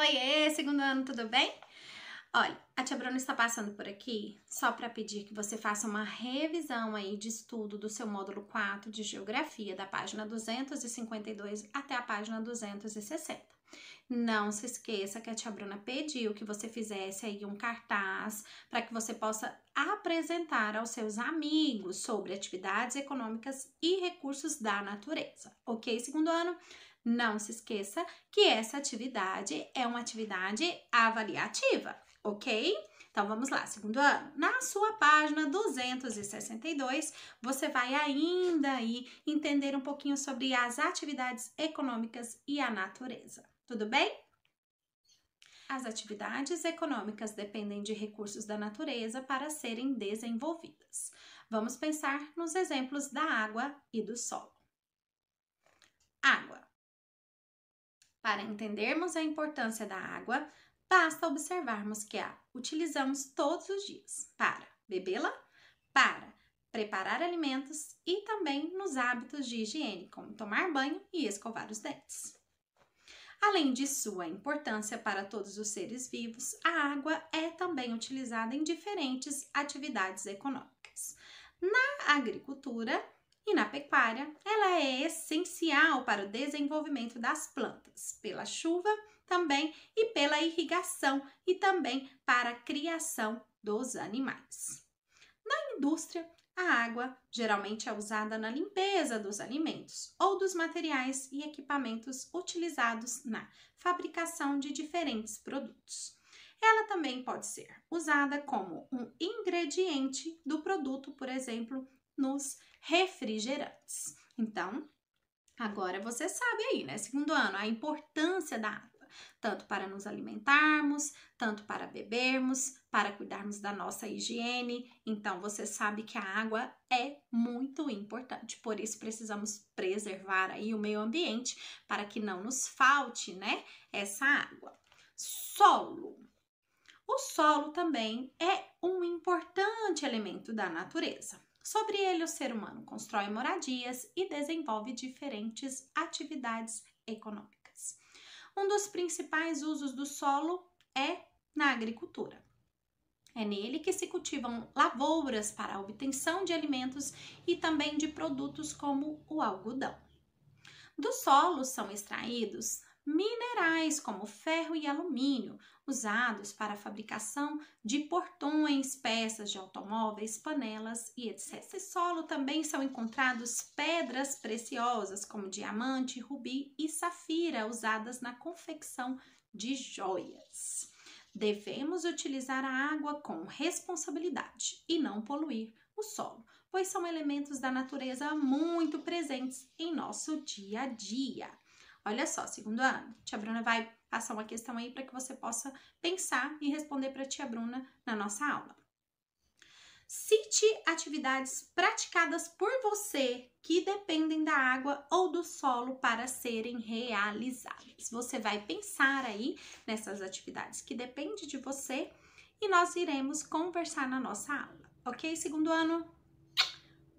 Oiê, segundo ano, tudo bem? Olha, a tia Bruna está passando por aqui só para pedir que você faça uma revisão aí de estudo do seu módulo 4 de Geografia, da página 252 até a página 260. Não se esqueça que a tia Bruna pediu que você fizesse aí um cartaz para que você possa apresentar aos seus amigos sobre atividades econômicas e recursos da natureza, ok? Segundo ano, não se esqueça que essa atividade é uma atividade avaliativa, ok? Então vamos lá, segundo ano. Na sua página 262, você vai ainda aí entender um pouquinho sobre as atividades econômicas e a natureza. Tudo bem? As atividades econômicas dependem de recursos da natureza para serem desenvolvidas. Vamos pensar nos exemplos da água e do sol. Para entendermos a importância da água, basta observarmos que a utilizamos todos os dias para bebê-la, para preparar alimentos e também nos hábitos de higiene, como tomar banho e escovar os dentes. Além de sua importância para todos os seres vivos, a água é também utilizada em diferentes atividades econômicas. Na agricultura, e na pecuária, ela é essencial para o desenvolvimento das plantas, pela chuva também e pela irrigação e também para a criação dos animais. Na indústria, a água geralmente é usada na limpeza dos alimentos ou dos materiais e equipamentos utilizados na fabricação de diferentes produtos. Ela também pode ser usada como um ingrediente do produto, por exemplo, nos refrigerantes. Então, agora você sabe aí, né? Segundo ano, a importância da água, tanto para nos alimentarmos, tanto para bebermos, para cuidarmos da nossa higiene. Então, você sabe que a água é muito importante. Por isso, precisamos preservar aí o meio ambiente para que não nos falte, né? Essa água. Solo o solo também é um importante elemento da natureza. Sobre ele, o ser humano constrói moradias e desenvolve diferentes atividades econômicas. Um dos principais usos do solo é na agricultura. É nele que se cultivam lavouras para a obtenção de alimentos e também de produtos como o algodão. Do solo são extraídos minerais como ferro e alumínio, usados para a fabricação de portões, peças de automóveis, panelas e etc. Nesse solo também são encontrados pedras preciosas como diamante, rubi e safira, usadas na confecção de joias. Devemos utilizar a água com responsabilidade e não poluir o solo, pois são elementos da natureza muito presentes em nosso dia a dia. Olha só, segundo ano, tia Bruna vai passar uma questão aí para que você possa pensar e responder para a tia Bruna na nossa aula. Cite atividades praticadas por você que dependem da água ou do solo para serem realizadas. Você vai pensar aí nessas atividades que dependem de você e nós iremos conversar na nossa aula, ok? Segundo ano,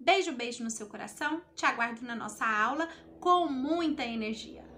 beijo, beijo no seu coração. Te aguardo na nossa aula com muita energia.